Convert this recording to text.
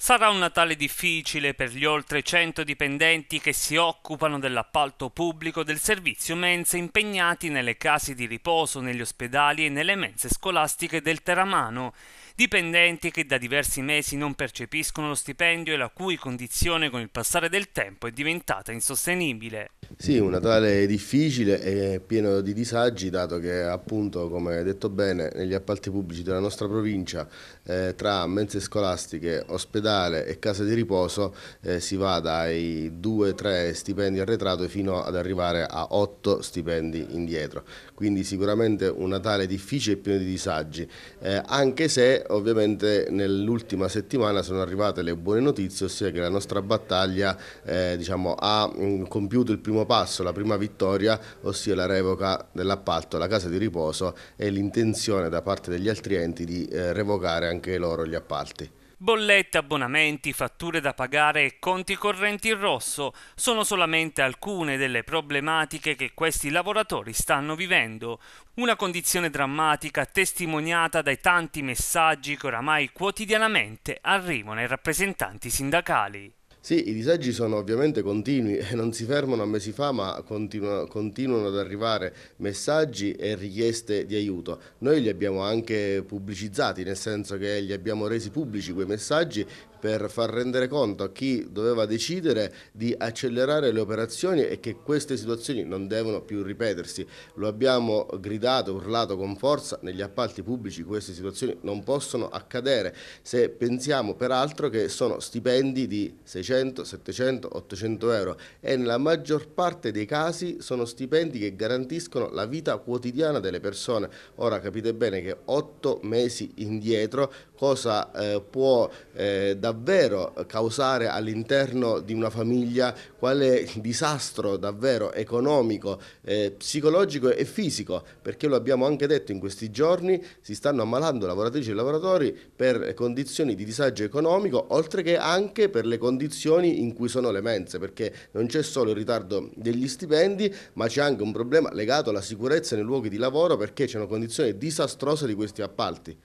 Sarà un Natale difficile per gli oltre 100 dipendenti che si occupano dell'appalto pubblico del servizio mense impegnati nelle case di riposo, negli ospedali e nelle mense scolastiche del Teramano dipendenti che da diversi mesi non percepiscono lo stipendio e la cui condizione con il passare del tempo è diventata insostenibile. Sì, un Natale difficile e pieno di disagi dato che appunto come detto bene negli appalti pubblici della nostra provincia eh, tra mense scolastiche, ospedale e case di riposo eh, si va dai 2-3 stipendi arretrato fino ad arrivare a 8 stipendi indietro. Quindi sicuramente un Natale difficile e pieno di disagi eh, anche se ovviamente nell'ultima settimana sono arrivate le buone notizie, ossia che la nostra battaglia eh, diciamo, ha mm, compiuto il primo passo, la prima vittoria, ossia la revoca dell'appalto alla casa di riposo e l'intenzione da parte degli altri enti di eh, revocare anche loro gli appalti. Bollette, abbonamenti, fatture da pagare e conti correnti in rosso sono solamente alcune delle problematiche che questi lavoratori stanno vivendo, una condizione drammatica testimoniata dai tanti messaggi che oramai quotidianamente arrivano ai rappresentanti sindacali. Sì, i disagi sono ovviamente continui e non si fermano a mesi fa, ma continuano, continuano, ad arrivare messaggi e richieste di aiuto. Noi li abbiamo anche pubblicizzati, nel senso che li abbiamo resi pubblici quei messaggi per far rendere conto a chi doveva decidere di accelerare le operazioni e che queste situazioni non devono più ripetersi. Lo abbiamo gridato, urlato con forza, negli appalti pubblici queste situazioni non possono accadere se pensiamo peraltro che sono stipendi di 600 600, 700, 800 euro e nella maggior parte dei casi sono stipendi che garantiscono la vita quotidiana delle persone. Ora capite bene che 8 mesi indietro cosa eh, può eh, davvero causare all'interno di una famiglia, quale disastro davvero economico, eh, psicologico e fisico, perché lo abbiamo anche detto in questi giorni, si stanno ammalando lavoratrici e lavoratori per condizioni di disagio economico, oltre che anche per le condizioni in cui sono le mense, perché non c'è solo il ritardo degli stipendi, ma c'è anche un problema legato alla sicurezza nei luoghi di lavoro perché c'è una condizione disastrosa di questi appalti.